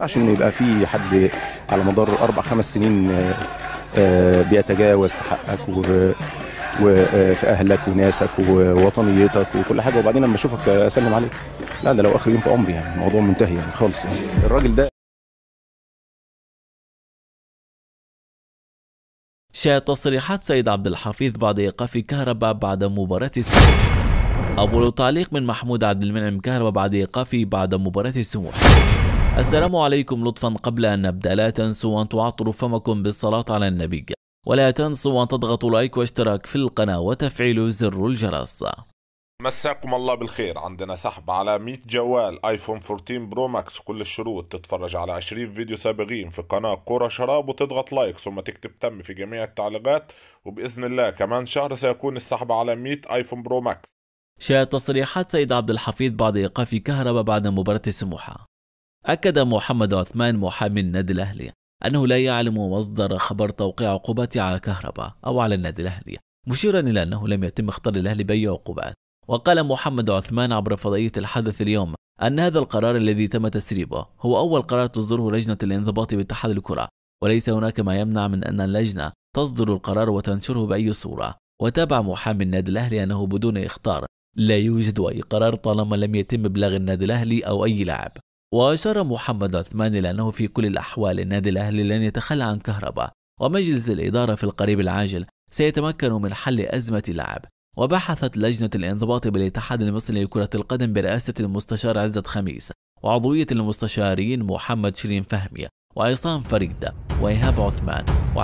عشان يبقى في حد على مدار اربع خمس سنين آه، آه، بيتجاوز في حقك وفي آه، اهلك وناسك ووطنيتك وكل حاجه وبعدين لما اشوفك اسلم عليك لا ده لو اخر يوم في عمري يعني الموضوع منتهي يعني خالص يعني الراجل ده شاهد تصريحات سيد عبد الحفيظ بعد ايقاف كهرباء بعد مباراه السموح اول تعليق من محمود عبد المنعم كهرباء بعد ايقافه بعد مباراه السموح السلام عليكم لطفا قبل أن نبدأ لا تنسوا أن تعطروا فمكم بالصلاة على النبي ولا تنسوا أن تضغطوا لايك واشتراك في القناة وتفعيل زر الجرس مساكم الله بالخير عندنا سحب على 100 جوال ايفون 14 برو ماكس كل الشروط تتفرج على 20 فيديو سابقين في قناة كورة شراب وتضغط لايك ثم تكتب تم في جميع التعليقات وبإذن الله كمان شهر سيكون السحب على 100 ايفون برو ماكس شاهد تصريحات سيد عبد الحفيظ بعد إيقاف كهرباء بعد مباراة سموحة أكد محمد عثمان محامي النادي الأهلي أنه لا يعلم مصدر خبر توقيع عقوبات على كهرباء أو على النادي الأهلي مشيرا إلى أنه لم يتم اختار الأهلي بأي عقوبات وقال محمد عثمان عبر فضائية الحدث اليوم أن هذا القرار الذي تم تسريبه هو أول قرار تصدره لجنة الانضباط باتحاد الكرة وليس هناك ما يمنع من أن اللجنة تصدر القرار وتنشره بأي صورة وتابع محامي النادي الأهلي أنه بدون إخطار لا يوجد أي قرار طالما لم يتم إبلاغ النادي الأهلي أو أي لاعب وأشار محمد عثمان إلى أنه في كل الأحوال النادي الأهلي لن يتخلى عن كهرباء ومجلس الإدارة في القريب العاجل سيتمكن من حل أزمة اللعب وبحثت لجنة الانضباط بالاتحاد المصري لكرة القدم برئاسة المستشار عزت خميس وعضوية المستشارين محمد شيرين فهمي وعصام فريدة وإيهاب عثمان